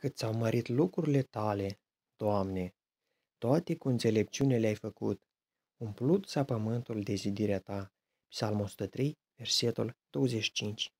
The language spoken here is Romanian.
cât s-au mărit lucrurile tale, Doamne. Toate cu înțelepciune le-ai făcut. Umplut s-a pământul de zidirea ta. Psalmul 103, versetul 25.